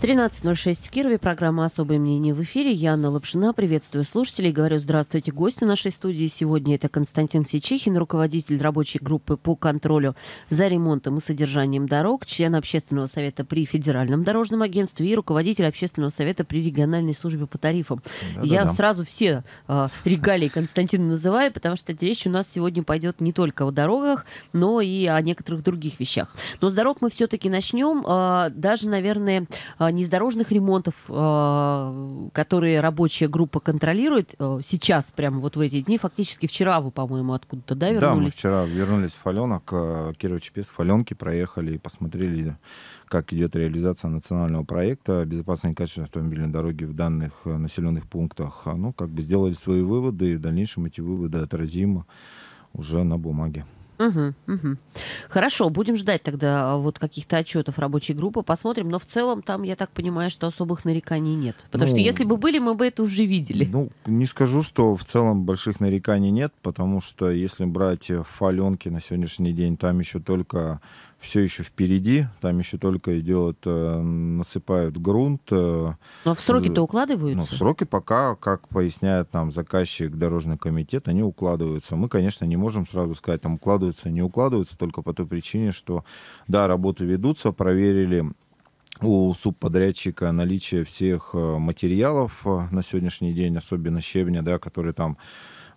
13.06 в Кирове. Программа «Особое мнение» в эфире. Я, Анна Лапшина. Приветствую слушателей. Говорю здравствуйте гостю нашей студии. Сегодня это Константин Сечихин, руководитель рабочей группы по контролю за ремонтом и содержанием дорог, член общественного совета при Федеральном дорожном агентстве и руководитель общественного совета при региональной службе по тарифам. Да, Я да, да. сразу все э, регалии Константина называю, потому что речь у нас сегодня пойдет не только о дорогах, но и о некоторых других вещах. Но с дорог мы все-таки начнем. Э, а, даже, наверное, э, а, нездорожных ремонтов, а, которые рабочая группа контролирует, э, сейчас, прямо вот в эти дни, фактически вчера вы, по-моему, откуда-то, да, вернулись? Да, мы вчера вернулись в Фаленок, э, Кирович Песк, Фаленки, проехали и посмотрели, как идет реализация национального проекта «Безопасные и качественные автомобильные дороги» в данных населенных пунктах. Ну, как бы сделали свои выводы, и в дальнейшем эти выводы отразимы уже на бумаге. Угу, угу. Хорошо, будем ждать тогда а, вот каких-то отчетов рабочей группы, посмотрим. Но в целом там, я так понимаю, что особых нареканий нет. Потому ну, что если бы были, мы бы это уже видели. Ну, не скажу, что в целом больших нареканий нет, потому что если брать э, Фаленки на сегодняшний день, там еще только все еще впереди, там еще только идет, э, насыпают грунт. Э. Но в сроки-то укладываются? Ну, в сроки пока, как поясняет нам заказчик дорожный комитет, они укладываются. Мы, конечно, не можем сразу сказать, там укладываются, не укладываются, только по той причине, что, да, работы ведутся, проверили у субподрядчика наличие всех э, материалов на сегодняшний день, особенно щебня, да, который там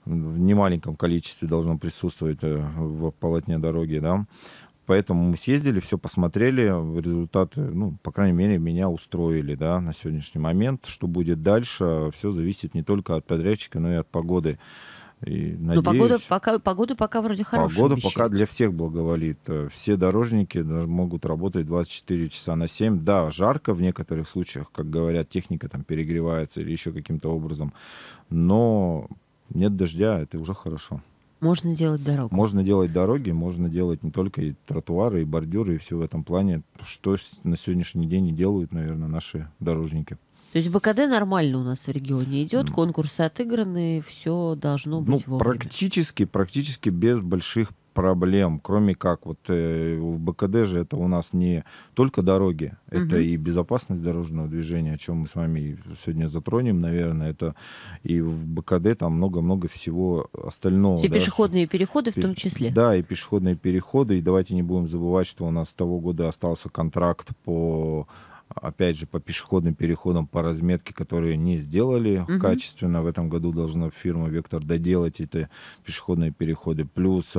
в немаленьком количестве должно присутствовать в полотне дороги, да. Поэтому мы съездили, все посмотрели, результаты, ну, по крайней мере, меня устроили, да, на сегодняшний момент. Что будет дальше, все зависит не только от подрядчика, но и от погоды. И, ну, надеюсь, погода пока, погода пока вроде хорошая. Погода обещает. пока для всех благоволит. Все дорожники могут работать 24 часа на 7. Да, жарко в некоторых случаях, как говорят, техника там перегревается или еще каким-то образом. Но нет дождя, это уже хорошо. Можно делать дорогу. Можно делать дороги, можно делать не только и тротуары, и бордюры, и все в этом плане, что на сегодняшний день и делают, наверное, наши дорожники. То есть БКД нормально у нас в регионе идет, конкурсы отыграны, все должно ну, быть ну, вовремя. Практически, практически без больших проблем, кроме как вот э, в БКД же это у нас не только дороги, угу. это и безопасность дорожного движения, о чем мы с вами сегодня затронем, наверное, это и в БКД там много-много всего остального. Все да, пешеходные переходы в том числе. Да, и пешеходные переходы, и давайте не будем забывать, что у нас с того года остался контракт по опять же, по пешеходным переходам, по разметке, которые не сделали Uh -huh. качественно. В этом году должна фирма «Вектор» доделать эти пешеходные переходы. Плюс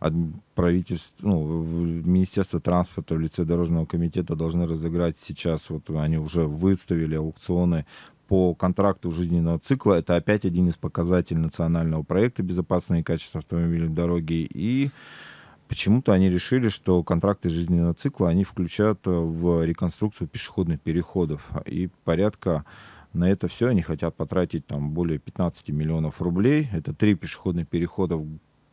от правительства, ну, Министерство транспорта в лице Дорожного комитета должны разыграть сейчас, вот они уже выставили аукционы по контракту жизненного цикла. Это опять один из показателей национального проекта «Безопасное качество автомобильной дороги». И Почему-то они решили, что контракты жизненного цикла они включают э, в реконструкцию пешеходных переходов. И порядка на это все они хотят потратить там более 15 миллионов рублей. Это три пешеходных перехода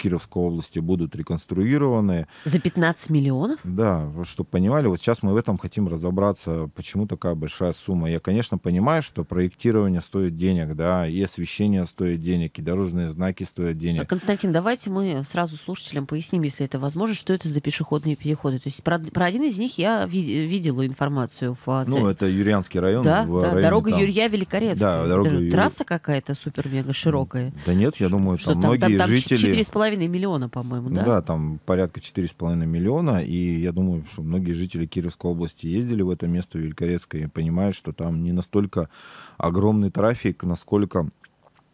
Кировской области будут реконструированы. За 15 миллионов? Да, чтобы понимали, вот сейчас мы в этом хотим разобраться, почему такая большая сумма. Я, конечно, понимаю, что проектирование стоит денег, да, и освещение стоит денег, и дорожные знаки стоят денег. А, Константин, давайте мы сразу слушателям поясним, если это возможно, что это за пешеходные переходы. То есть про, про один из них я видела информацию в... Э, ну, это Юрианский район. Да, да районе, дорога там... Юрья Великорецкая. Да, дорога Юрия... Трасса какая-то супер-мега широкая. Да нет, я думаю, что там, там многие там, там жители... 4,5 4,5 миллиона, по-моему, да? Да, там порядка 4,5 миллиона, и я думаю, что многие жители Кировской области ездили в это место Великорецкое и понимают, что там не настолько огромный трафик, насколько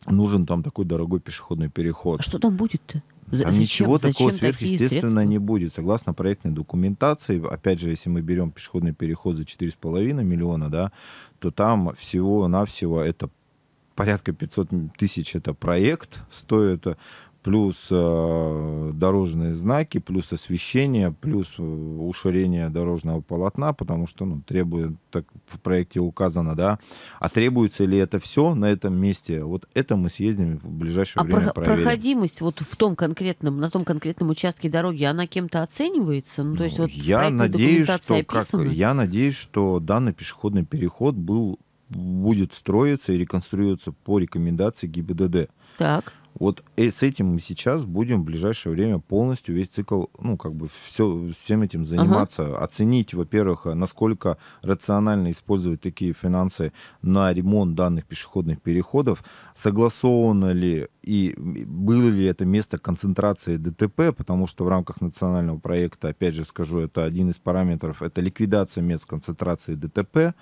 нужен там такой дорогой пешеходный переход. А что там будет-то? Там Зачем? ничего Зачем такого сверхъестественного не будет. Согласно проектной документации, опять же, если мы берем пешеходный переход за 4,5 миллиона, да, то там всего-навсего это порядка 500 тысяч это проект стоит, плюс э, дорожные знаки, плюс освещение, плюс э, уширение дорожного полотна, потому что ну, требует, так в проекте указано, да, а требуется ли это все на этом месте, вот это мы съездим в ближайшее а время про- проверим. проходимость вот в том конкретном, на том конкретном участке дороги, она кем-то оценивается? Ну, то есть ну, вот я надеюсь, что как, я надеюсь, что данный пешеходный переход был будет строиться и реконструироваться по рекомендации ГИБДД. Так. Вот с этим мы сейчас будем в ближайшее время полностью весь цикл, ну, как бы все, всем этим заниматься, ага. оценить, во-первых, насколько рационально использовать такие финансы на ремонт данных пешеходных переходов, согласовано ли и было ли это место концентрации ДТП, потому что в рамках национального проекта, опять же скажу, это один из параметров, это ликвидация мест концентрации ДТП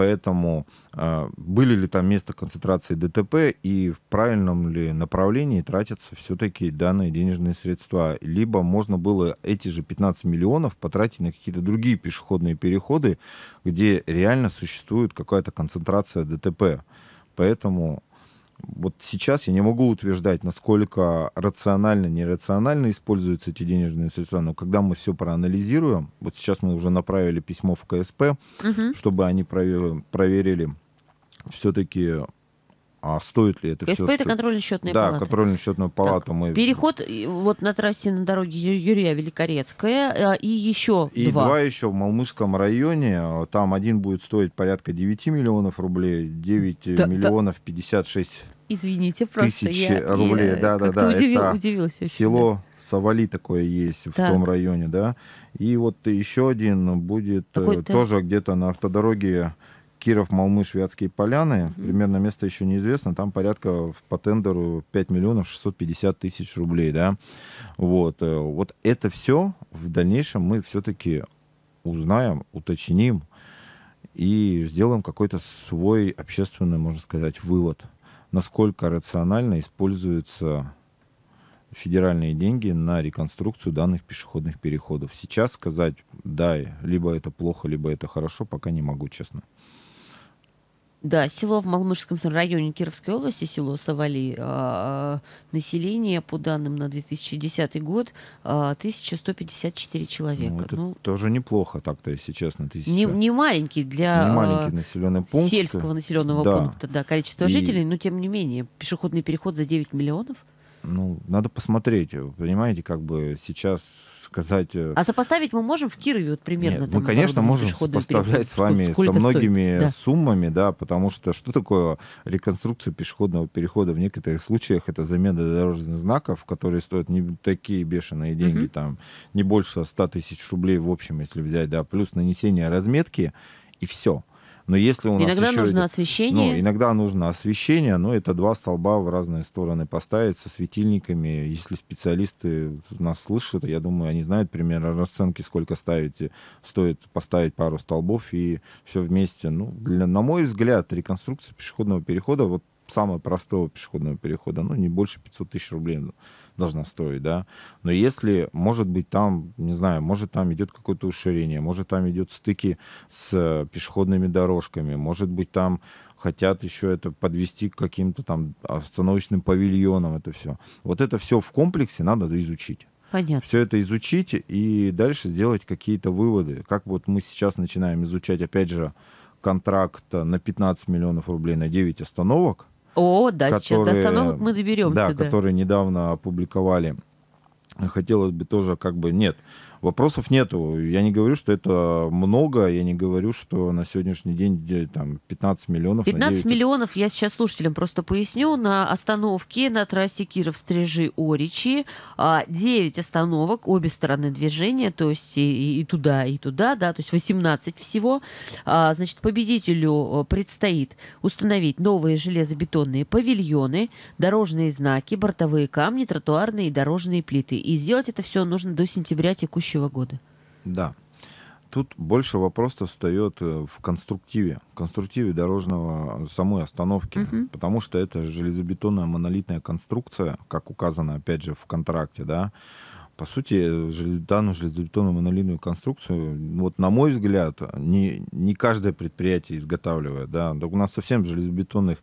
поэтому а, были ли там места концентрации ДТП и в правильном ли направлении тратятся все-таки данные денежные средства. Либо можно было эти же 15 миллионов потратить на какие-то другие пешеходные переходы, где реально существует какая-то концентрация ДТП. Поэтому вот сейчас я не могу утверждать, насколько рационально, нерационально используются эти денежные средства, но когда мы все проанализируем, вот сейчас мы уже направили письмо в КСП, угу. чтобы они проверили все-таки а стоит ли это КСП все? КСП — это контрольно-счетная да, палата. Да, контрольно-счетную палату так, мы... Переход вот на трассе на дороге Юрия Великорецкая а, и еще и два. И два еще в Малмышском районе. Там один будет стоить порядка 9 миллионов рублей, 9 да, миллионов 56 Извините, просто тысяч я, рублей. Я да, да, да. Удивил, это удивился село да. Савали такое есть так. в том районе, да. И вот еще один будет э, -то... тоже где-то на автодороге Киров, Малмы, Вятские поляны. Примерно место еще неизвестно. Там порядка по тендеру 5 миллионов 650 тысяч рублей. Да? Вот. Э, вот это все в дальнейшем мы все-таки узнаем, уточним и сделаем какой-то свой общественный, можно сказать, вывод, насколько рационально используются федеральные деньги на реконструкцию данных пешеходных переходов. Сейчас сказать, да, либо это плохо, либо это хорошо, пока не могу, честно. Да, село в Малмышском районе Кировской области, село Савали, а, а, население, по данным на 2010 год, 1154 а, человека. Ну, это ну, тоже неплохо так-то, если честно. Тысяча... Не, не маленький для не маленький населенный пункт. сельского населенного да. пункта, да, количество И... жителей, но тем не менее, пешеходный переход за 9 миллионов. Ну, надо посмотреть, понимаете, как бы сейчас сказать... Э, а сопоставить мы можем в Кирове вот примерно? Нет, там, мы, конечно, можем сопоставлять с вами со многими Да. суммами, да, потому что что такое реконструкция пешеходного перехода? В некоторых случаях это замена дорожных знаков, которые стоят не такие бешеные деньги, угу. там не больше 100 тысяч рублей в общем, если взять, да, плюс нанесение разметки, и все. Но если у нас иногда нужно это, освещение. Ну, иногда нужно освещение, но это два столба в разные стороны поставить со светильниками. Если специалисты нас слышат, я думаю, они знают примерно расценки, сколько ставите, э, стоит поставить пару столбов и все вместе. Ну, для, на мой взгляд, реконструкция пешеходного перехода вот самого простого пешеходного перехода, ну, не больше 500 тысяч рублей должна стоить, да. Но если, может быть, там, не знаю, может, там идет какое-то уширение, может, там идет стыки с э, пешеходными дорожками, может быть, там хотят еще это подвести к каким-то там остановочным павильонам, это все. Вот это все в комплексе надо изучить. Понятно. Все это изучить и дальше сделать какие-то выводы. Как вот мы сейчас начинаем изучать, опять же, контракт э, на 15 миллионов рублей на 9 остановок, о, да, которые, сейчас до остановок мы доберемся. Да, да, которые недавно опубликовали. Хотелось бы тоже как бы... Нет, Вопросов нету. Я не говорю, что это много, я не говорю, что на сегодняшний день там 15 миллионов. 15 надеюсь, миллионов, я сейчас слушателям просто поясню, на остановке на трассе Киров-Стрижи-Оричи 9 а, остановок, обе стороны движения, то есть и, и туда, и туда, да, то есть 18 всего. А, значит, победителю э, предстоит установить новые железобетонные павильоны, дорожные знаки, бортовые камни, тротуарные и дорожные плиты. И сделать это все нужно до сентября текущего текущего года. Да. Тут больше вопрос встает э, в конструктиве, конструктиве дорожного э, самой остановки, Uh-huh. потому что это железобетонная монолитная конструкция, как указано опять же в контракте, да. По сути, э, данную железобетонную монолитную конструкцию, вот на мой взгляд, не, не каждое предприятие изготавливает, да. у нас совсем железобетонных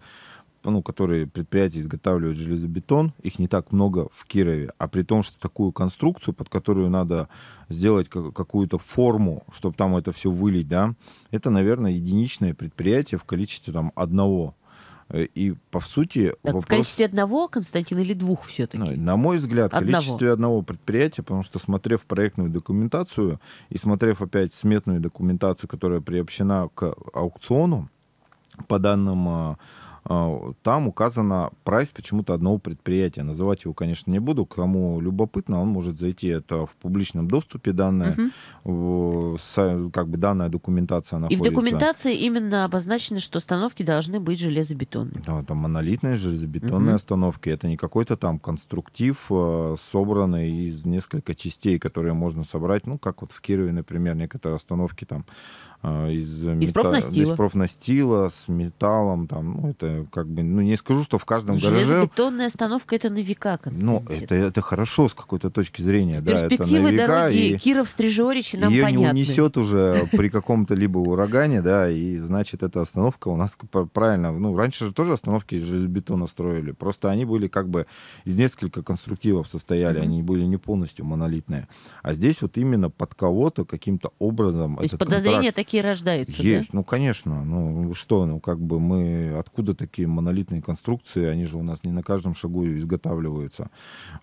ну, которые предприятия изготавливают железобетон, их не так много в Кирове, а при том, что такую конструкцию, под которую надо сделать какую-то форму, чтобы там это все вылить, да, это, наверное, единичное предприятие в количестве там одного. Э, и по сути так, вопрос... в количестве одного, Константин, или двух все-таки? Ну, на мой взгляд, одного. количестве одного предприятия, потому что смотрев проектную документацию и смотрев опять сметную документацию, которая приобщена к аукциону по данным а, а, там указано прайс почему-то одного предприятия. Называть его, конечно, не буду. Кому любопытно, он может зайти. Это в публичном доступе данные, угу. как бы данная документация находится. И в документации именно обозначено, что остановки должны быть железобетонные. Да, там монолитные железобетонные угу. остановки. Это не какой-то там конструктив, а, собранный из нескольких частей, которые можно собрать. Ну, как вот в Кирове, например, некоторые остановки там из, а, из, мета... профнастила. из профнастила с металлом. Там, ну, это как бы, ну, не скажу, что в каждом гараже... бетонная остановка — это на века, ну, Константин. Ну, это, это хорошо с какой-то точки зрения. Да, перспективы это века, дороги и... Киров-Стрижорич нам Ее понятны. не унесет уже при каком-то либо урагане, да, и, значит, эта остановка у нас правильно... Ну, раньше же тоже остановки из железобетона строили, просто они были как бы из нескольких конструктивов состояли, mm-hmm. они были не полностью монолитные. А здесь вот именно под кого-то каким-то образом... То есть подозрения контракт... такие такие рождаются, Есть, да? ну, конечно. Ну, что, ну, как бы мы... Откуда такие монолитные конструкции? Они же у нас не на каждом шагу изготавливаются.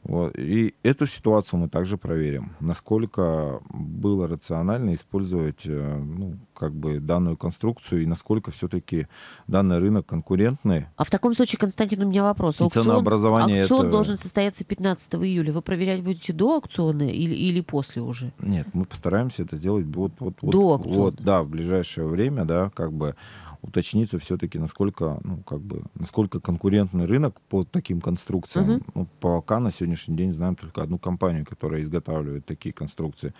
Вот. И эту ситуацию мы также проверим. Насколько было рационально использовать, э, ну, как бы данную конструкцию и насколько все-таки данный рынок конкурентный. А в таком случае, Константин, у меня вопрос. Аукцион, и ценообразование аукцион это... должен состояться 15 июля. Вы проверять будете до аукциона или, или после уже? Нет, мы постараемся это сделать вот, вот, до вот, аукциона. вот да, да, в ближайшее время, да, как бы уточниться все-таки, насколько, ну, как бы, насколько конкурентный рынок по таким конструкциям. Uh-huh. Ну, пока на сегодняшний день знаем только одну компанию, которая изготавливает такие конструкции.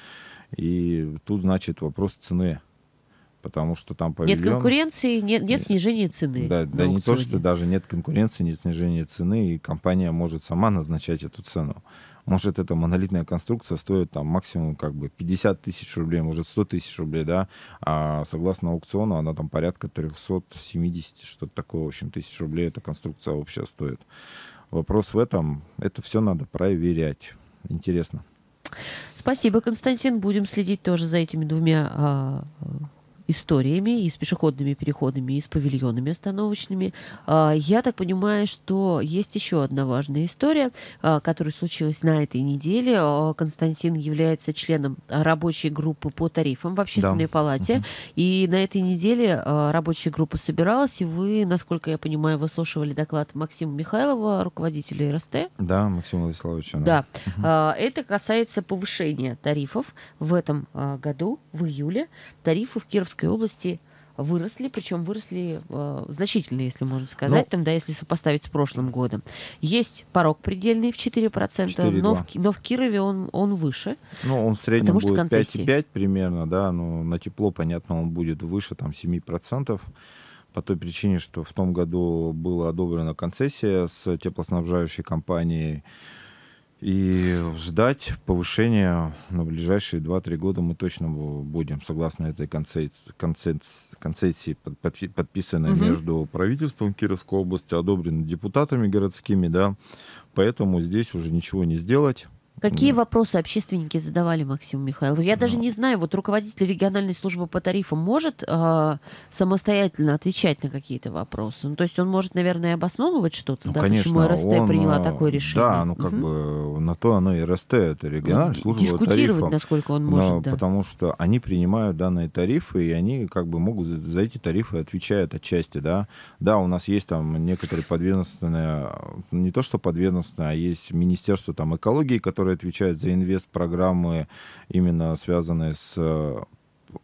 И тут, значит, вопрос цены. Потому что там павильон... Нет конкуренции, нет, нет снижения цены. Да, да не то, что даже нет конкуренции, нет снижения цены, и компания может сама назначать эту цену может эта монолитная конструкция стоит там максимум как бы 50 тысяч рублей, может 100 тысяч рублей, да, а согласно аукциону она там порядка 370, что-то такое, в общем, тысяч рублей эта конструкция общая стоит. Вопрос в этом, это все надо проверять. Интересно. Спасибо, Константин. Будем следить тоже за этими двумя а, историями, и с пешеходными переходами, и с павильонами остановочными. А, я так понимаю, что есть еще одна важная история, а, которая случилась на этой неделе. А, Константин является членом рабочей группы по тарифам в Общественной да. палате. Угу. И на этой неделе рабочая группа собиралась, и вы, насколько я понимаю, выслушивали доклад Максима Михайлова, руководителя РСТ. Да, Максим Владиславовича. Да. да. Угу. Это касается повышения тарифов в этом году, в июле. Тарифы в Кировском Московской области выросли, причем выросли э, значительно, если можно сказать, ну, там, да, если сопоставить с прошлым годом. Есть порог предельный в 4%, 4,2. но в, но в Кирове он, он выше. Ну, он в среднем будет концессии. 5,5 примерно, да, но на тепло, понятно, он будет выше, там, 7%. По той причине, что в том году была одобрена концессия с теплоснабжающей компанией и ждать повышения на ближайшие 2-3 года мы точно будем, согласно этой концессии, концепции подписанной угу. между правительством Кировской области, одобренной депутатами городскими, да, поэтому здесь уже ничего не сделать. Какие да. вопросы общественники задавали Максиму Михайлову? Я да. даже не знаю, вот руководитель региональной службы по тарифам может э, самостоятельно отвечать на какие-то вопросы? Ну, то есть он может, наверное, обосновывать что-то, ну, да, конечно, почему РСТ он, приняла а, такое решение? Да, ну как угу. бы на то оно и РСТ, это региональная ну, служба дискутировать, по тарифам. насколько он может, но, да. Потому что они принимают данные тарифы, и они как бы могут за эти тарифы отвечают отчасти, да. Да, у нас есть там некоторые подведомственные, а, не то что подведомственные, а есть Министерство там экологии, которое который отвечает за инвест-программы, именно связанные с э,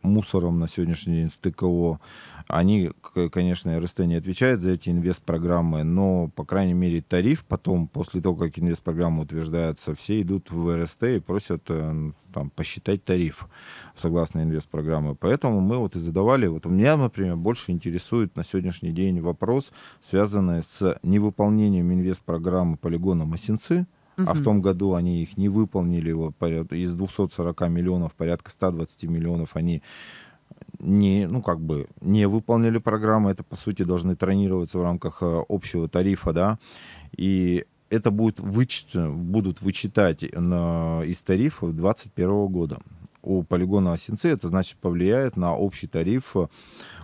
мусором на сегодняшний день, с ТКО. Они, конечно, РСТ не отвечает за эти инвест-программы, но, по крайней мере, тариф потом, после того, как инвест-программа утверждается, все идут в РСТ и просят э, там, посчитать тариф согласно инвест-программы. Поэтому мы вот и задавали, вот у меня, например, больше интересует на сегодняшний день вопрос, связанный с невыполнением инвест-программы полигона Масинцы, угу. а в том году они их не выполнили. Вот, из 240 миллионов порядка 120 миллионов они не, ну, как бы, не выполнили программы, это, по сути, должны тренироваться в рамках э, общего тарифа, да, и это будет вычет, будут вычитать на, из тарифов 2021 года. У полигона Осинцы это, значит, повлияет на общий тариф э,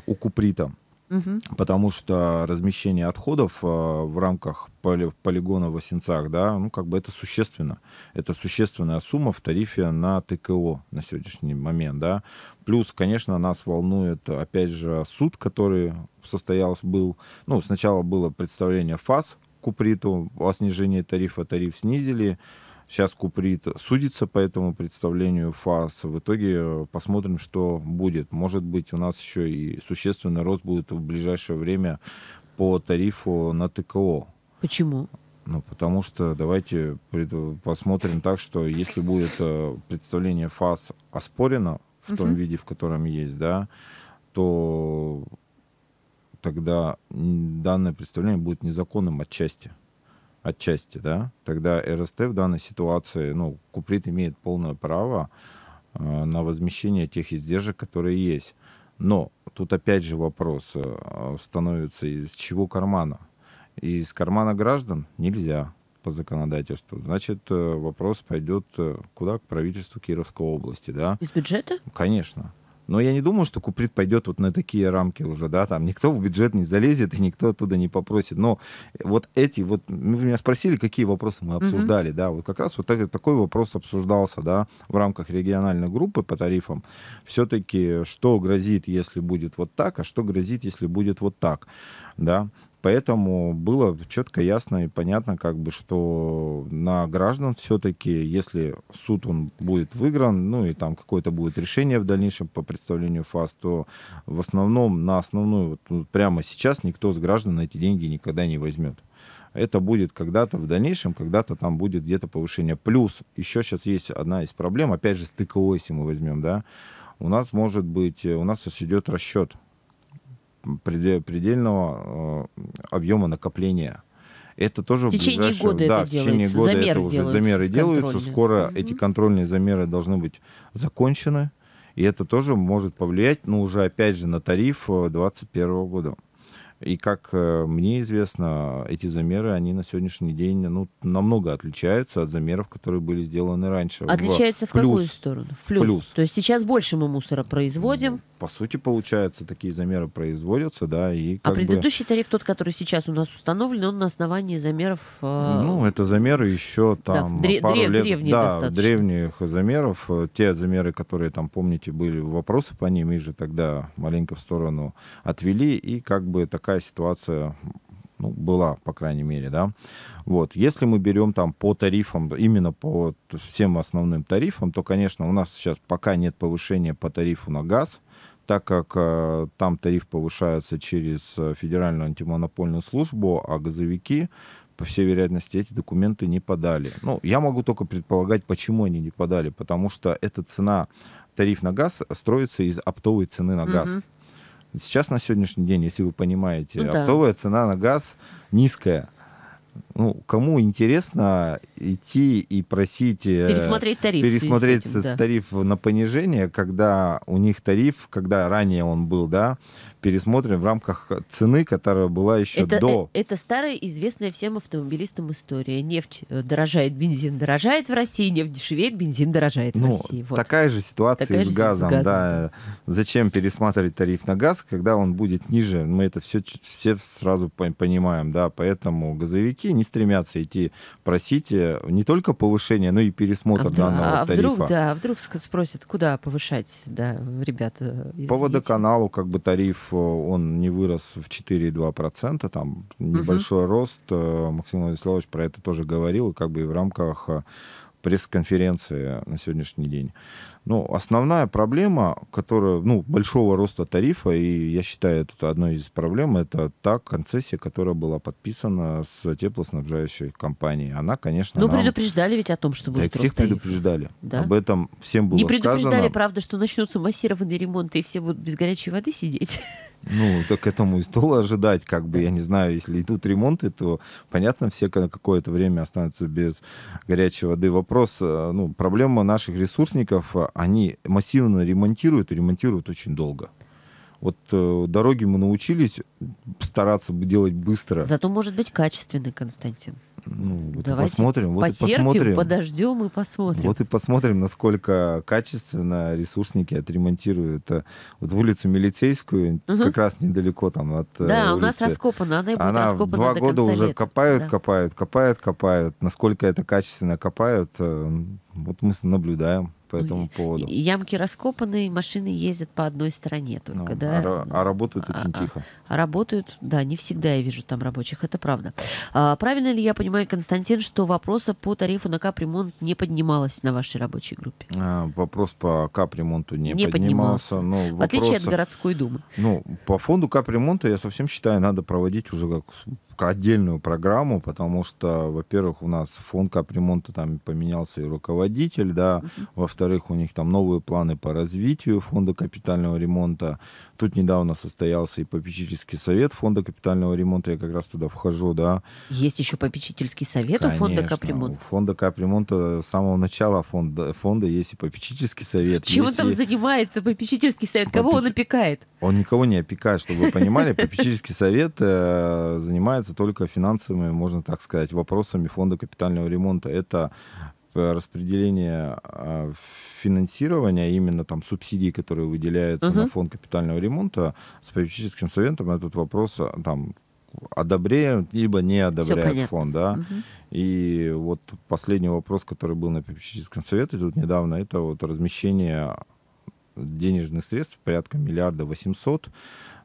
у Куприта. Угу. Потому что размещение отходов э, в рамках поли, полигона в Осенцах, да, ну, как бы это существенно. Это существенная сумма в тарифе на ТКО на сегодняшний момент, да. Плюс, конечно, нас волнует, опять же, суд, который состоялся, был, ну, сначала было представление ФАС Куприту о снижении тарифа, тариф снизили, Сейчас Куприт судится по этому представлению ФАС. В итоге э, посмотрим, что будет. Может быть, у нас еще и существенный рост будет в ближайшее время по тарифу на ТКО. Почему? Ну, потому что давайте посмотрим так, что если будет э, представление ФАС оспорено в угу. том виде, в котором есть, да, то тогда данное представление будет незаконным отчасти отчасти, да, тогда РСТ в данной ситуации, ну, Куприт имеет полное право э, на возмещение тех издержек, которые есть. Но тут опять же вопрос э, становится, из чего кармана? Из кармана граждан нельзя по законодательству. Значит, э, вопрос пойдет э, куда? К правительству Кировской области, да? Из бюджета? Конечно. Но я не думаю, что Куприт пойдет вот на такие рамки уже, да, там никто в бюджет не залезет и никто оттуда не попросит. Но вот эти вот, ну, вы меня спросили, какие вопросы мы обсуждали, mm-hmm. да, вот как раз вот так, такой вопрос обсуждался, да, в рамках региональной группы по тарифам. Все-таки что грозит, если будет вот так, а что грозит, если будет вот так, да. Поэтому было четко, ясно и понятно, как бы, что на граждан все-таки, если суд он будет выигран, ну и там какое-то будет решение в дальнейшем по представлению ФАС, то в основном на основную, вот, ну, прямо сейчас никто с граждан эти деньги никогда не возьмет это будет когда-то в дальнейшем, когда-то там будет где-то повышение. Плюс еще сейчас есть одна из проблем, опять же, стыковой, если мы возьмем, да, у нас может быть, э, у нас сейчас идет расчет предельного э, объема накопления. Это тоже в течение в года да, это в течение делается. года Замер это уже замеры делаются. Скоро угу. эти контрольные замеры должны быть закончены. И это тоже может повлиять, ну, уже опять же на тариф 2021 э, года. И как э, мне известно, эти замеры, они на сегодняшний день ну, намного отличаются от замеров, которые были сделаны раньше. Отличаются в, в плюс. какую сторону? В плюс. плюс. То есть сейчас больше мы мусора производим. По сути, получается, такие замеры производятся, да. И а предыдущий бы... тариф, тот, который сейчас у нас установлен, он на основании замеров... Э, ну, это замеры еще там... Да, дре- пару древ- лет... древние да, достаточно. древних замеров. Э, те замеры, которые там, помните, были вопросы по ним, и же тогда маленько в сторону отвели, и как бы это такая ситуация ну, была, по крайней мере, да. Вот, если мы берем там по тарифам, именно по всем основным тарифам, то, конечно, у нас сейчас пока нет повышения по тарифу на газ, так как э, там тариф повышается через э, Федеральную антимонопольную службу, а газовики по всей вероятности, эти документы не подали. Ну, я могу только предполагать, почему они не подали, потому что эта цена, тариф на газ строится из оптовой цены на газ. Угу. Сейчас на сегодняшний день, если вы понимаете, ну, оптовая да. цена на газ низкая ну, кому интересно идти и просить э, пересмотреть тариф, пересмотреть этим, да. тариф на понижение, когда у них тариф, когда ранее он был, да, пересмотрен в рамках цены, которая была еще это, до. Э, это старая известная всем автомобилистам история. Нефть э, дорожает, бензин дорожает в России, нефть дешевеет, бензин дорожает ну, в России. Вот. Такая же ситуация такая с, же газом, с газом, да. Зачем пересматривать тариф на газ, когда он будет ниже? Мы это все, все сразу понимаем, да. Поэтому газовики не стремятся идти просить э, не только повышение, но и пересмотр а вдруг, данного а тарифа. Вдруг, да, вдруг спросят, куда повышать, да, ребята. Извините. По водоканалу как бы тариф, э, он не вырос в 4,2%, там небольшой угу. рост. Э, Максим Владиславович про это тоже говорил, как бы и в рамках пресс-конференции на сегодняшний день. Ну, основная проблема, которая, ну, большого роста тарифа, и я считаю, это одной из проблем, это та концессия, которая была подписана с теплоснабжающей компанией. Она, конечно, Ну, нам... предупреждали ведь о том, что будет да, рост всех предупреждали. Да? Об этом всем было сказано. Не предупреждали, сказано. правда, что начнутся массированные ремонты, и все будут без горячей воды сидеть. Ну, так этому и стоило ожидать, как бы, я не знаю, если идут ремонты, то, понятно, все на какое-то время останутся без горячей воды. Вопрос, э, ну, проблема наших ресурсников, э, они массивно ремонтируют и ремонтируют очень долго. Вот э, дороги мы научились стараться делать быстро. Зато может быть качественный, Константин. Ну, вот Давайте посмотрим, вот и посмотрим. подождем и посмотрим. Вот и посмотрим, насколько качественно ресурсники отремонтируют э, вот улицу Милицейскую, угу. как раз недалеко там от э, Да, улицы. у нас раскопана, она и будет она раскопана два до года конца уже лет. копают, да. копают, копают, копают. Насколько это качественно копают, э, вот мы наблюдаем по этому Ой, ну, поводу. Ямки раскопаны, машины ездят по одной стороне только, ну, да? А, а работают очень а, а, тихо. А, работают, да, не всегда я вижу там рабочих, это правда. А, правильно ли я понимаю, Константин, что вопроса по тарифу на капремонт не поднималось на вашей рабочей группе? А, вопрос по капремонту не, не поднимался. поднимался. Но вопрос... В отличие от городской думы. Ну, по фонду капремонта я совсем считаю, надо проводить уже как отдельную программу, потому что, во-первых, у нас фонд капремонта там поменялся и руководитель, да, во-вторых, у них там новые планы по развитию фонда капитального ремонта. Тут недавно состоялся и попечительский совет фонда капитального ремонта, я как раз туда вхожу, да. Есть еще попечительский совет Конечно, у фонда капремонта? у фонда капремонта с самого начала фонда, фонда есть и попечительский совет. Чем он там и... занимается, попечительский совет? Попеч... Кого он опекает? Он никого не опекает, чтобы вы понимали. Попечительский совет э, занимается решается только финансовыми, можно так сказать, вопросами фонда капитального ремонта. Это э, распределение а, финансирования, а именно там субсидий, которые выделяются uh-huh. на фонд капитального ремонта, с политическим советом этот вопрос а, там одобряют, либо не одобряют фонд. Да? Угу. И вот последний вопрос, который был на попечительском совете тут недавно, это вот размещение денежных средств порядка миллиарда восемьсот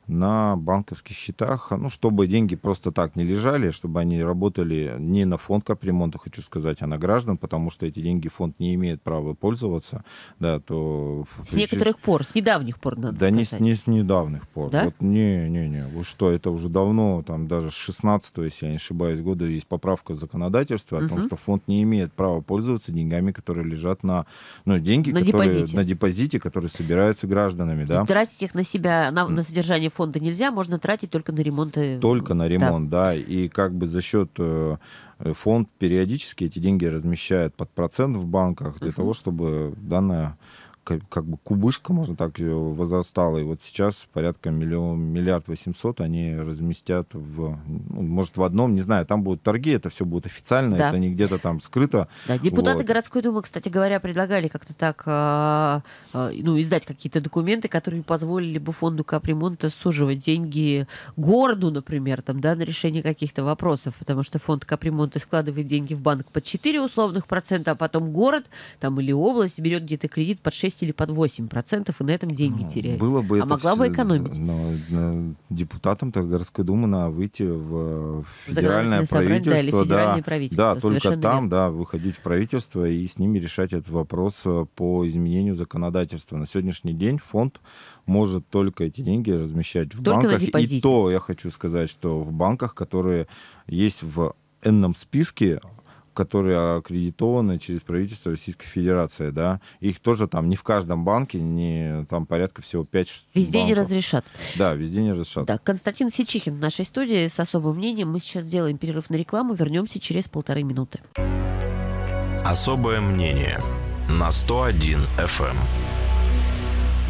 на банковских счетах, ну, чтобы деньги просто так не лежали, чтобы они работали не на фонд капремонта, хочу сказать, а на граждан, потому что эти деньги фонд не имеет права пользоваться, да, то... С некоторых пор, с недавних пор, надо да Да не, не с недавних пор. Да? Вот, не, не, не, вы что, это уже давно, там даже с 16 если я не ошибаюсь, года есть поправка законодательства о угу. том, что фонд не имеет права пользоваться деньгами, которые лежат на... Ну, деньги, на которые... Депозите. На депозите, которые собираются гражданами, да. И тратить их на себя, на, на содержание фонда нельзя, можно тратить только на ремонты. Э, только на ремонт, да. да. И как бы за счет э, э, фонд периодически эти деньги размещает под процент в банках для uh того, чтобы данная как бы кубышка, можно так э, возрастала. И вот сейчас порядка миллион, миллиард восемьсот они разместят в, ну, может, в одном, не знаю, там будут торги, это все будет официально, да. это не где-то там скрыто. Да, депутаты вот. городской думы, кстати говоря, предлагали как-то так, а, а, ну, издать какие-то документы, которые позволили бы фонду капремонта суживать деньги городу, например, там, да, на решение каких-то вопросов, потому что фонд капремонта складывает деньги в банк под 4 условных процента, а потом город там или область берет где-то кредит под 6 6 или под 8 процентов и на этом деньги ну, теряет. Было бы а могла бы экономить. Но, но депутатам-то городской думы надо выйти в федеральное правительство. Собрание, да, или федеральное да, правительство. Да, только там, верно. да, выходить в правительство и с ними решать этот вопрос э, по изменению законодательства. На сегодняшний день фонд может только эти деньги размещать в только банках. И то я хочу сказать, что в банках, которые есть в энном списке которые аккредитованы через правительство Российской Федерации, да, их тоже там не в каждом банке, не там порядка всего 5 Везде банков. не разрешат. Да, везде не разрешат. Да, Константин Сечихин, в нашей студии с особым мнением. Мы сейчас сделаем перерыв на рекламу, вернемся через полторы минуты. Особое мнение на 101 FM.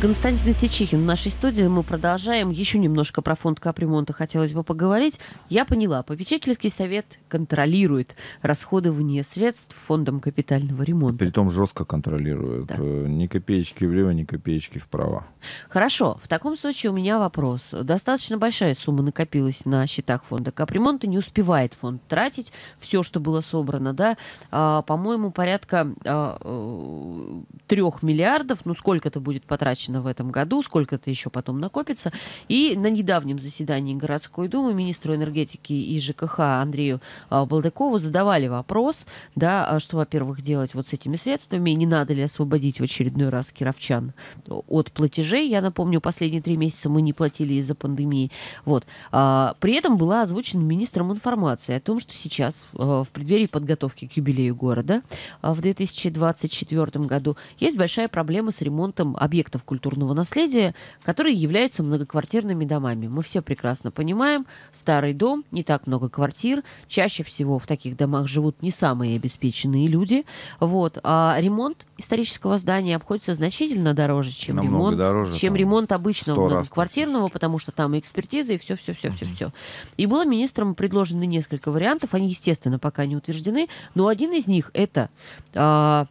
Константин Сечихин в нашей студии. Мы продолжаем. Еще немножко про фонд капремонта хотелось бы поговорить. Я поняла, попечительский совет контролирует расходование средств фондом капитального ремонта. Притом жестко контролирует. Да. Э, ни копеечки влево, ни копеечки вправо. Хорошо. В таком случае у меня вопрос. Достаточно большая сумма накопилась на счетах фонда капремонта. Не успевает фонд тратить все, что было собрано. Да? А, по-моему, порядка а, э, миллиардов. Ну, сколько это будет потрачено? точно в этом году, сколько то еще потом накопится. И на недавнем заседании городской думы министру энергетики и ЖКХ Андрею а, Балдыкову задавали вопрос, да, а что, во-первых, делать вот с этими средствами, не надо ли освободить в очередной раз кировчан от платежей. Я напомню, последние три месяца мы не платили из-за пандемии. Вот. А, при этом была озвучена министром информация о том, что сейчас в преддверии подготовки к юбилею города в 2024 году есть большая проблема с ремонтом объектов культуры культурного наследия, которые являются многоквартирными домами. Мы все прекрасно понимаем, старый дом, не так много квартир, чаще всего в таких домах живут не самые обеспеченные люди, вот, а ремонт исторического здания обходится значительно дороже, чем ремонт, дороже, чем ремонт обычного многоквартирного, потому что там и экспертиза, и все-все-все-все-все. И было министрам предложено несколько вариантов, они, естественно, пока не утверждены, но один из них это... А,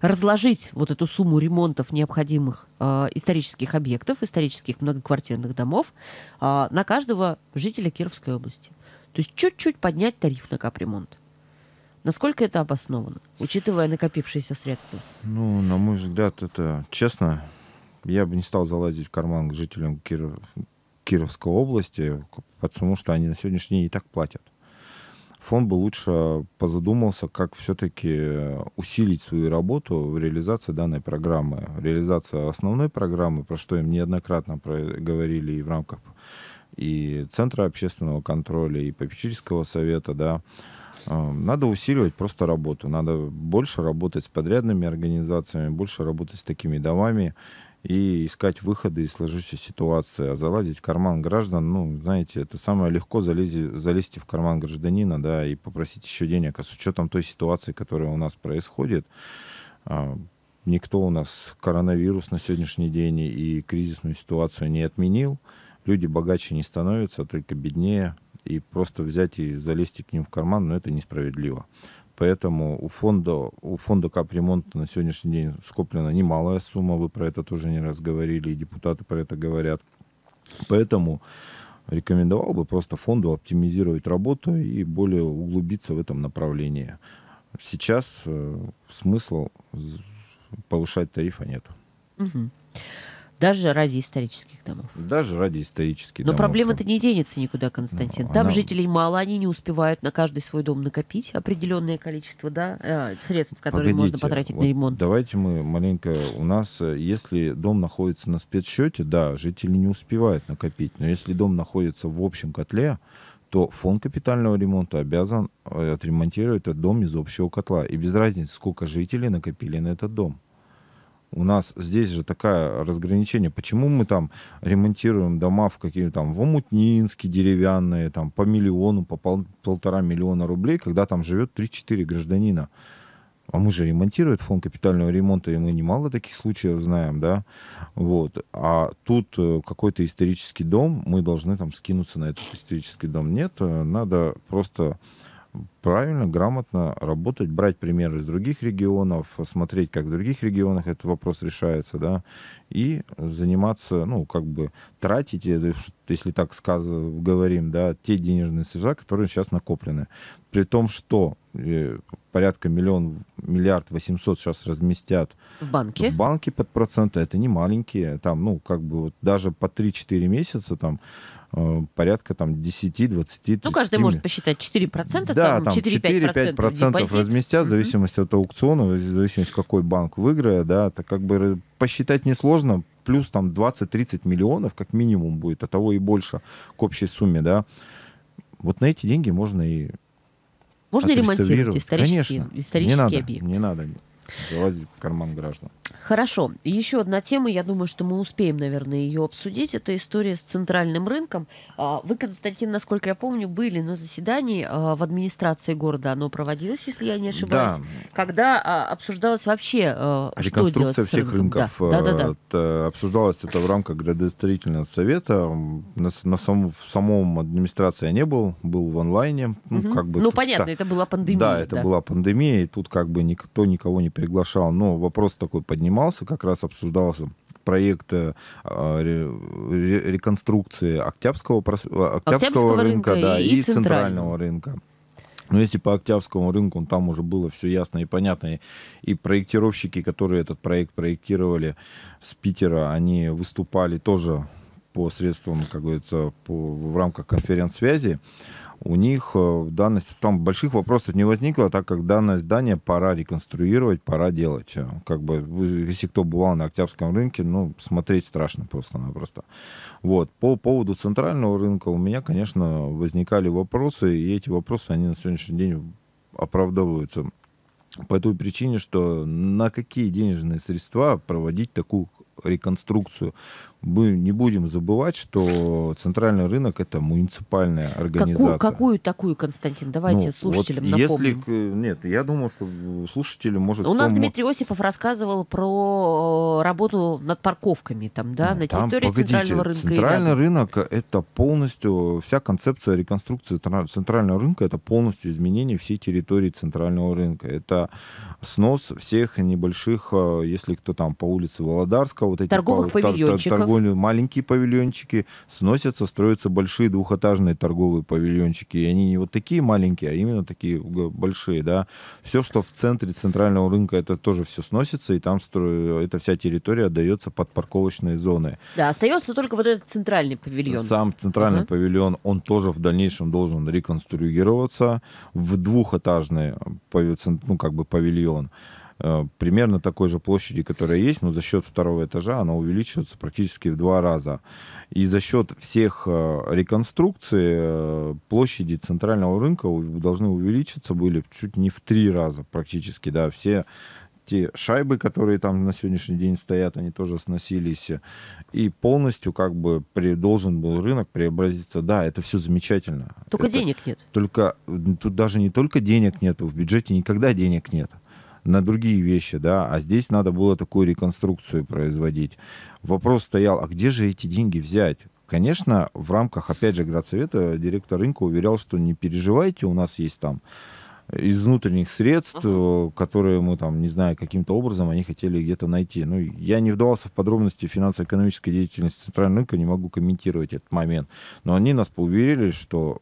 разложить вот эту сумму ремонтов необходимых э, исторических объектов, исторических многоквартирных домов э, на каждого жителя Кировской области. То есть чуть-чуть поднять тариф на капремонт. Насколько это обосновано, учитывая накопившиеся средства? Ну, на мой взгляд, это честно. Я бы не стал залазить в карман к жителям Киров... Кировской области, потому что они на сегодняшний день и так платят фонд бы лучше позадумался, как все-таки усилить свою работу в реализации данной программы. Реализация основной программы, про что им неоднократно говорили и в рамках и Центра общественного контроля, и попечительского совета, да, э, надо усиливать просто работу, надо больше работать с подрядными организациями, больше работать с такими домами, и искать выходы из сложившейся ситуации. А залазить в карман граждан, ну, знаете, это самое легко залезть, залезть в карман гражданина, да, и попросить еще денег. А с учетом той ситуации, которая у нас происходит, а, никто у нас коронавирус на сегодняшний день и кризисную ситуацию не отменил. Люди богаче не становятся, а только беднее. И просто взять и залезть к ним в карман, ну, это несправедливо. Поэтому у фонда, у фонда капремонта на сегодняшний день скоплена немалая сумма, вы про это тоже не раз говорили, и депутаты про это говорят. Поэтому рекомендовал бы просто фонду оптимизировать работу и более углубиться в этом направлении. Сейчас э, смысла повышать тарифа нет. Угу. Даже ради исторических домов. Даже ради исторических Но домов. Но проблема-то не денется никуда, Константин. Ну, Там она... жителей мало, они не успевают на каждый свой дом накопить определенное количество да, э, средств, которые Погодите, можно потратить вот на ремонт. Давайте мы маленько... У нас, э, если дом находится на спецсчете, да, жители не успевают накопить. Но если дом находится в общем котле, то фонд капитального ремонта обязан э, отремонтировать этот дом из общего котла. И без разницы, сколько жителей накопили на этот дом у нас здесь же такое разграничение. Почему мы там ремонтируем дома в какие-то там в Омутнинске деревянные, там по миллиону, по пол, полтора миллиона рублей, когда там живет 3-4 гражданина? А мы же ремонтирует фонд капитального ремонта, и мы немало таких случаев знаем, да, вот. А тут э, какой-то исторический дом, мы должны там скинуться на этот исторический дом. Нет, э, надо просто правильно, грамотно работать, брать примеры из других регионов, смотреть, как в других регионах этот вопрос решается, да, и заниматься, ну, как бы тратить, э, если так сказ... говорим, да, те денежные средства, которые сейчас накоплены. При том, что э, порядка миллион, миллиард восемьсот сейчас разместят в банке. в банке под проценты, это не маленькие, там, ну, как бы вот даже по 3-4 месяца там Э, порядка там 10-20-30. Ну, каждый может посчитать 4%, да, там 4-5% разместят, в зависимости от аукциона, в зависимости какой банк выиграет, да, это как бы посчитать несложно, плюс там 20-30 миллионов как минимум будет, а того и больше к общей сумме, да. Вот на эти деньги можно и можно ремонтировать исторические, Конечно, исторические не надо, объекты. Не надо залазить в карман граждан. Хорошо. Еще одна тема, я думаю, что мы успеем, наверное, ее обсудить. Это история с центральным рынком. А, вы, Константин, насколько я помню, были на заседании а, в администрации города. Оно проводилось, если я не ошибаюсь. Да. Когда а, обсуждалась вообще реконструкция всех рынков. Да. Да, да, да. Обсуждалось это в рамках градостроительного совета. На, на самом, в самом администрации я не был, был в онлайне. Ну, угу. как бы ну тут, понятно, та... это была пандемия. Да, это да. была пандемия, и тут как бы никто никого не приглашал. Но вопрос такой поднимался, как раз обсуждался проект э, а, реконструкции Октябрьского, э, Октябрьского, Октябрьского рынка, рынка да, и, и центрального рынка. Но если по Октябрьскому рынку ну, там уже было все ясно и понятно, и, и проектировщики, которые этот проект проектировали с Питера, они выступали тоже по средствам, как говорится, по, в рамках конференц-связи у них э, данность, там больших вопросов не возникло, так как данное здание пора реконструировать, пора делать. Э, как бы, если кто бывал на Октябрьском рынке, ну, смотреть страшно просто-напросто. Вот. По поводу центрального рынка у меня, конечно, возникали вопросы, и эти вопросы, они на сегодняшний день оправдываются. По той причине, что на какие денежные средства проводить такую реконструкцию мы не будем забывать, что центральный рынок это муниципальная организация. Какую, какую такую, Константин? Давайте ну, слушателям вот напомним. Если, нет, я думаю, что слушатели может. У нас Дмитрий Осипов рассказывал про э, работу над парковками там, да, ну, на там, территории погодите, центрального рынка. Центральный рынок это полностью вся концепция реконструкции центрального рынка это полностью изменение всей территории центрального рынка. Это снос всех небольших, э, если кто там по улице Володарского вот эти торговых павильончиков довольно маленькие павильончики, сносятся, строятся большие двухэтажные торговые павильончики. И они не вот такие маленькие, а именно такие большие, да. Все, что в центре центрального рынка, это тоже все сносится, и там стро... эта вся территория отдается под парковочные зоны. Да, остается только вот этот центральный павильон. Сам центральный uh-huh. павильон, он тоже в дальнейшем должен реконструироваться в двухэтажный ну, как бы павильон. Э, примерно такой же площади, которая есть, но за счет второго этажа она увеличивается практически в два раза. И за счет всех э, реконструкций э, площади центрального рынка должны увеличиться были чуть не в три раза практически, да, все те шайбы, которые там на сегодняшний день стоят, они тоже сносились. И полностью как бы при, должен был рынок преобразиться. Да, это все замечательно. Только это, денег нет. Только, тут даже не только денег нет, в бюджете никогда денег нет на другие вещи, да, а здесь надо было такую реконструкцию производить. Вопрос стоял, а где же эти деньги взять? Конечно, в рамках, опять же, градсовета директор рынка уверял, что не переживайте, у нас есть там из внутренних средств, uh-huh. которые мы там, не знаю, каким-то образом они хотели где-то найти. Ну, я не вдавался в подробности финансово-экономической деятельности Центрального рынка, не могу комментировать этот момент. Но они нас поуверили, что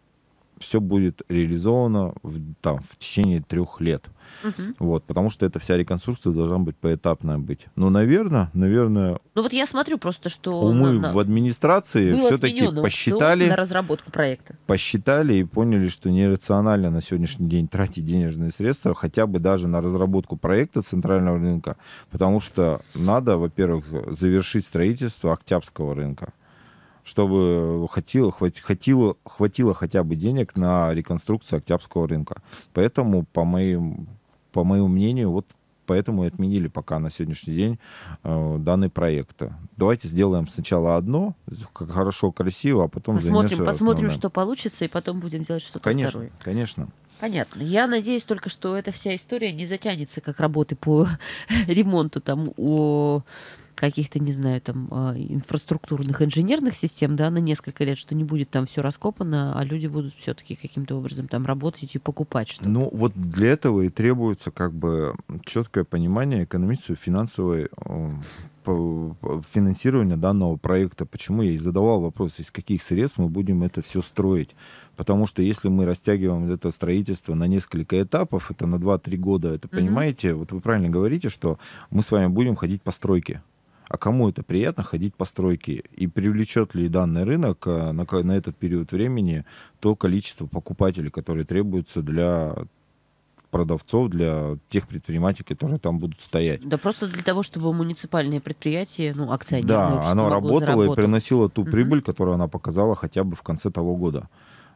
все будет реализовано в, там, в течение трех лет. Угу. Вот, потому что эта вся реконструкция должна быть поэтапная быть. Но, наверное, наверное... Ну вот я смотрю просто, что... Умы в администрации все-таки посчитали... На разработку проекта. Посчитали и поняли, что нерационально на сегодняшний день тратить денежные средства хотя бы даже на разработку проекта центрального рынка, потому что надо, во-первых, завершить строительство Октябрьского рынка чтобы хватило, хватило, хватило хотя бы денег на реконструкцию Октябрьского рынка. Поэтому, по, моему по моему мнению, вот поэтому и отменили пока на сегодняшний день э, данный проект. Давайте сделаем сначала одно, как хорошо, красиво, а потом посмотрим, посмотрим, основным. что получится, и потом будем делать что-то конечно, второе. Конечно, Понятно. Я надеюсь только, что эта вся история не затянется, как работы по ремонту там у каких-то, не знаю, там а, инфраструктурных инженерных систем, да, на несколько лет, что не будет там все раскопано, а люди будут все-таки каким-то образом там работать и покупать что-то. Ну, вот для этого и требуется как бы четкое понимание экономической финансовой эм, финансирования данного проекта. Почему я и задавал вопрос, из каких средств мы будем это все строить. Потому что если мы растягиваем это строительство на несколько этапов, это на 2-3 года, это, mm-hmm. понимаете, вот вы правильно говорите, что мы с вами будем ходить по стройке а кому это приятно ходить по стройке? И привлечет ли данный рынок э, на, на этот период времени то количество покупателей, которые требуются для продавцов, для тех предпринимателей, которые там будут стоять. Да просто для того, чтобы муниципальные предприятия, ну, акционерные, Да, оно работало и приносило ту угу. прибыль, которую она показала хотя бы в конце того года.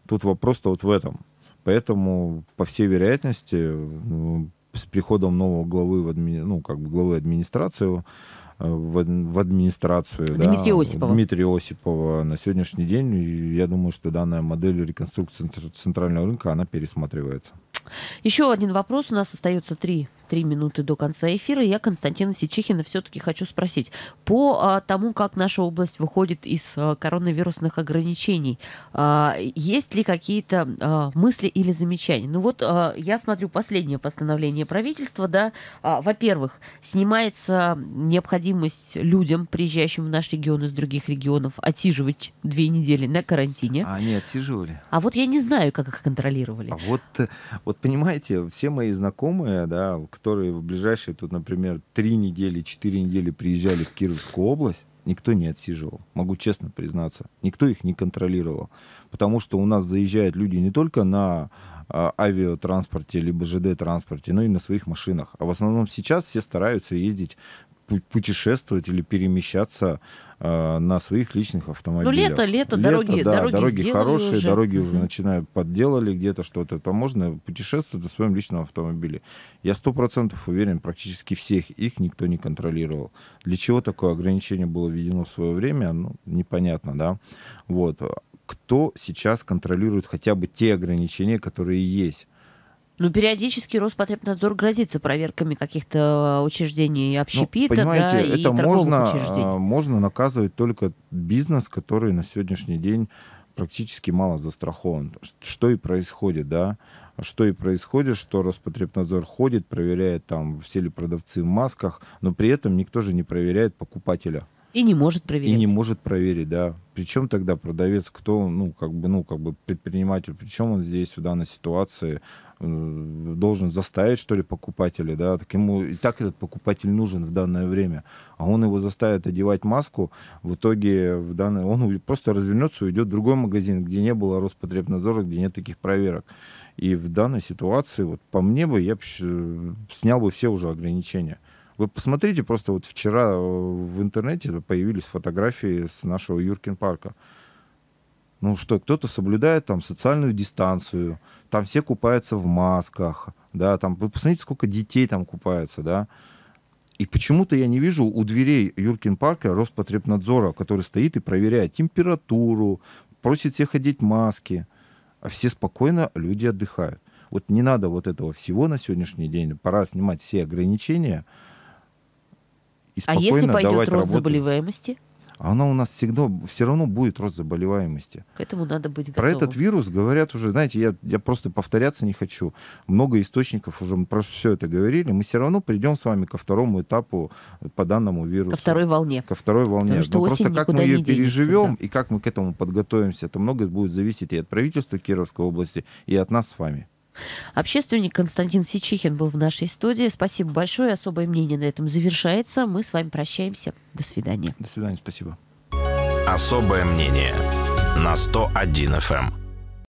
Тут вопрос-то вот в этом. Поэтому, по всей вероятности, э, ну, с приходом нового главы, в адми... ну, как бы главы администрации, в, в администрацию. Дмитрия да, Осипова. Дмитрия Осипова. На сегодняшний день, я думаю, что данная модель реконструкции центрального рынка, она пересматривается. Еще один вопрос. У нас остается три три минуты до конца эфира. Я Константина Сичихина все-таки хочу спросить. По а, тому, как наша область выходит из а, коронавирусных ограничений, а, есть ли какие-то мысли или замечания? Ну вот я смотрю последнее постановление правительства, да. Во-первых, снимается необходимость людям, приезжающим в наш регион из других регионов, отсиживать две недели на карантине. А они отсиживали? А вот я не знаю, как их контролировали. А вот, э, вот понимаете, все мои знакомые, да, которые в ближайшие, тут, например, три недели, четыре недели приезжали в Кировскую область, никто не отсиживал, могу честно признаться. Никто их не контролировал. Потому что у нас заезжают люди не только на а, авиатранспорте, либо ЖД-транспорте, но и на своих машинах. А в основном сейчас все стараются ездить, путешествовать или перемещаться а, на своих личных автомобилях. Ну, лето, лето, лето дороги, да, дороги, дороги хорошие, уже. дороги уже начинают подделали где-то что-то. Там можно путешествовать на своем личном автомобиле. Я сто процентов уверен, практически всех их никто не контролировал. Для чего такое ограничение было введено в свое время, ну, непонятно, да. Вот кто сейчас контролирует хотя бы те ограничения, которые есть. Ну, периодически Роспотребнадзор грозится проверками каких-то э, учреждений и общепита, ну, понимаете, да, это и можно, а, учреждений. можно наказывать только бизнес, который на сегодняшний день практически мало застрахован. Что и происходит, да? Что и происходит, что Роспотребнадзор ходит, проверяет там, все ли продавцы в масках, но при этом никто же не проверяет покупателя. И не может проверить. И не может проверить, да. Причем тогда продавец, кто, ну, как бы, ну, как бы предприниматель, причем он здесь в данной ситуации, Э, должен заставить, что ли, покупателя, да, так ему и так этот покупатель нужен в данное время, а он его заставит одевать маску, в итоге в данный, он просто развернется и уйдет в другой магазин, где не было Роспотребнадзора, где нет таких проверок. И в данной ситуации, вот по мне бы, я э, снял бы все уже ограничения. Вы посмотрите, просто вот вчера э, в интернете появились фотографии с нашего Юркин парка. Ну что, кто-то соблюдает там социальную дистанцию, там все купаются в масках, да, там вы посмотрите, сколько детей там купается, да. И почему-то я не вижу у дверей Юркин парка Роспотребнадзора, который стоит и проверяет температуру, просит всех одеть маски, а все спокойно люди отдыхают. Вот не надо вот этого всего на сегодняшний день. Пора снимать все ограничения. И а если пойдет рост работу. заболеваемости? она у нас всегда все равно будет рост заболеваемости. К этому надо быть готовым. Про этот вирус говорят уже, знаете, я, я просто повторяться не хочу. Много источников уже про все это говорили. Мы все равно придем с вами ко второму этапу э, по данному вирусу. Ко второй волне. Ко второй волне. Потому что Но просто как мы ее денется, переживем да. и как мы к этому подготовимся, это многое будет зависеть и от правительства Кировской области, и от нас с вами. Общественник Константин Сичихин был в нашей студии. Спасибо большое. Особое мнение на этом завершается. Мы с вами прощаемся. До свидания. До свидания. Спасибо. Особое мнение на 101 FM.